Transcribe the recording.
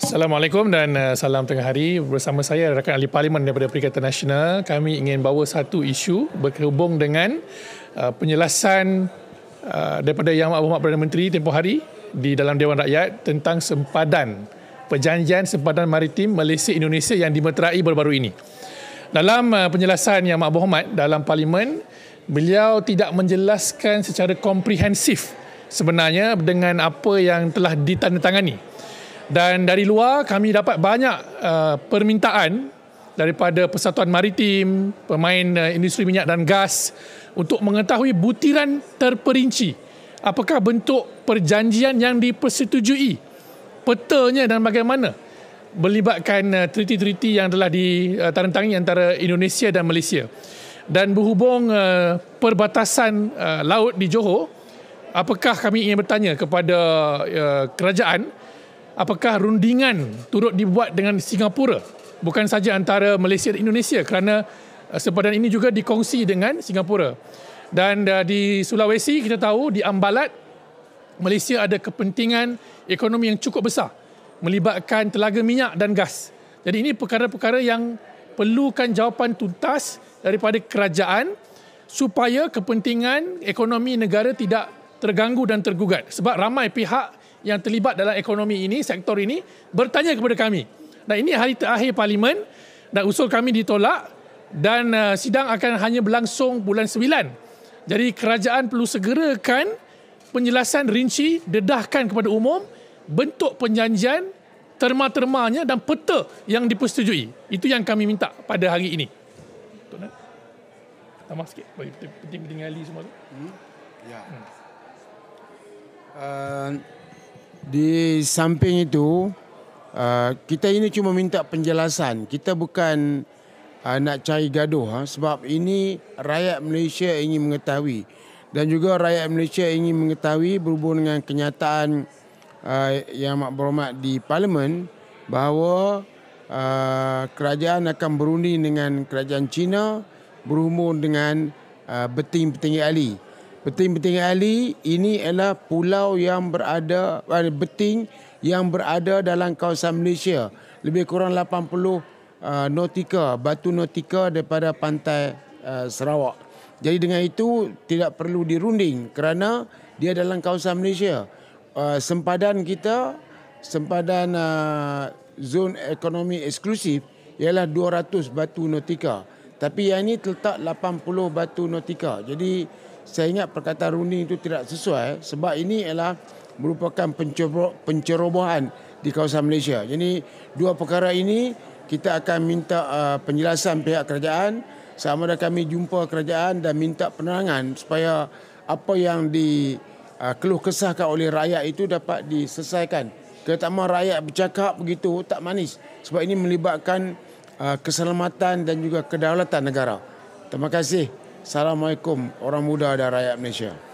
Assalamualaikum dan eh, salam tengah hari bersama saya rakan ahli parlimen daripada Perikatan Nasional. Kami ingin bawa satu isu berhubung dengan eh, penjelasan eh, daripada Yang Amat Perdana Menteri tempoh hari di dalam Dewan Rakyat tentang sempadan perjanjian sempadan maritim Malaysia Indonesia yang dimeterai baru-baru ini. Dalam penjelasan Yang Amat Berhormat dalam parlimen, beliau tidak menjelaskan secara komprehensif sebenarnya dengan apa yang telah ditandatangani dan dari luar kami dapat banyak uh, permintaan daripada Persatuan Maritim, pemain uh, industri minyak dan gas untuk mengetahui butiran terperinci apakah bentuk perjanjian yang dipersetujui petanya dan bagaimana melibatkan uh, treaty-treaty yang telah ditandatangani antara Indonesia dan Malaysia dan berhubung uh, perbatasan uh, laut di Johor apakah kami ingin bertanya kepada uh, kerajaan apakah rundingan turut dibuat dengan Singapura bukan saja antara Malaysia dan Indonesia kerana eh, sepadan ini juga dikongsi dengan Singapura. Dan eh, di Sulawesi kita tahu di Ambalat Malaysia ada kepentingan ekonomi yang cukup besar melibatkan telaga minyak dan gas. Jadi ini perkara-perkara yang perlukan jawapan tuntas daripada kerajaan supaya kepentingan ekonomi negara tidak terganggu dan tergugat sebab ramai pihak yang terlibat dalam ekonomi ini, sektor ini bertanya kepada kami. Dan ini hari terakhir parlimen dan usul kami ditolak dan uh, sidang akan hanya berlangsung bulan 9. Jadi kerajaan perlu segerakan penjelasan rinci, dedahkan kepada umum bentuk penjanjian terma-termanya dan peta yang dipersetujui. Itu yang kami minta pada hari ini. Eh? Tambah sikit. Bagi penting-penting semua tu. Hmm. Ya. Hmm. Uh, di samping itu uh, kita ini cuma minta penjelasan kita bukan uh, nak cari gaduh ha? sebab ini rakyat Malaysia ingin mengetahui dan juga rakyat Malaysia ingin mengetahui berhubung dengan kenyataan uh, yang mak berhormat di parlimen bahawa uh, kerajaan akan berunding dengan kerajaan China berhubung dengan uh, beting-beting ahli. Beting-beting Ali ini adalah pulau yang berada eh, beting yang berada dalam kawasan Malaysia. Lebih kurang 80 uh, eh, nautika, batu nautika daripada pantai uh, Sarawak. Jadi dengan itu tidak perlu dirunding kerana dia dalam kawasan Malaysia. Uh, sempadan kita sempadan uh, zon ekonomi eksklusif ialah 200 batu nautika. Tapi yang ini terletak 80 batu nautika. Jadi saya ingat perkataan Runi itu tidak sesuai sebab ini ialah merupakan pencerobohan di kawasan Malaysia. Jadi dua perkara ini kita akan minta uh, penjelasan pihak kerajaan sama ada kami jumpa kerajaan dan minta penerangan supaya apa yang di uh, keluh kesahkan oleh rakyat itu dapat diselesaikan. Ketama rakyat bercakap begitu tak manis sebab ini melibatkan uh, keselamatan dan juga kedaulatan negara. Terima kasih. Assalamualaikum orang muda dan rakyat Malaysia.